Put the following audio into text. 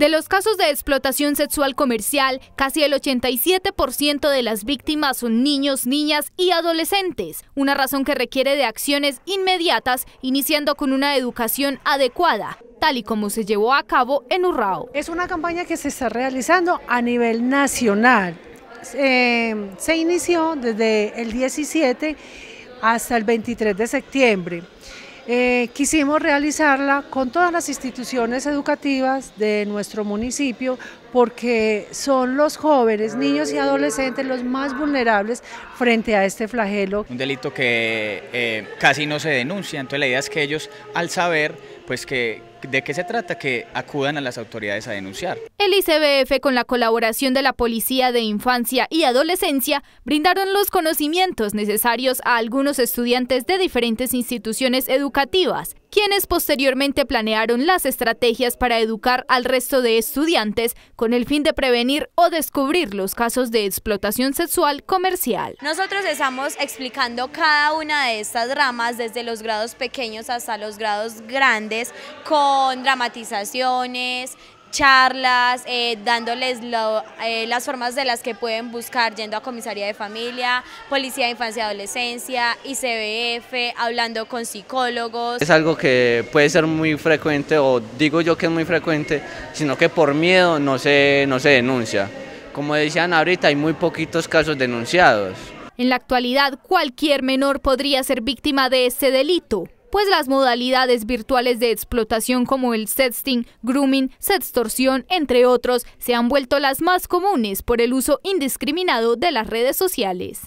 De los casos de explotación sexual comercial, casi el 87% de las víctimas son niños, niñas y adolescentes, una razón que requiere de acciones inmediatas, iniciando con una educación adecuada, tal y como se llevó a cabo en Urrao. Es una campaña que se está realizando a nivel nacional. Eh, se inició desde el 17 hasta el 23 de septiembre. Eh, quisimos realizarla con todas las instituciones educativas de nuestro municipio porque son los jóvenes, niños y adolescentes los más vulnerables frente a este flagelo. Un delito que eh, casi no se denuncia, entonces la idea es que ellos al saber pues que, de qué se trata, que acudan a las autoridades a denunciar. El ICBF, con la colaboración de la Policía de Infancia y Adolescencia, brindaron los conocimientos necesarios a algunos estudiantes de diferentes instituciones educativas, quienes posteriormente planearon las estrategias para educar al resto de estudiantes con el fin de prevenir o descubrir los casos de explotación sexual comercial. Nosotros estamos explicando cada una de estas ramas desde los grados pequeños hasta los grados grandes con dramatizaciones, charlas, eh, dándoles eh, las formas de las que pueden buscar, yendo a comisaría de familia, policía de infancia y adolescencia, ICBF, hablando con psicólogos. Es algo que puede ser muy frecuente, o digo yo que es muy frecuente, sino que por miedo no se, no se denuncia. Como decían ahorita, hay muy poquitos casos denunciados. En la actualidad, cualquier menor podría ser víctima de este delito pues las modalidades virtuales de explotación como el sexting, grooming, sextorsión, entre otros, se han vuelto las más comunes por el uso indiscriminado de las redes sociales.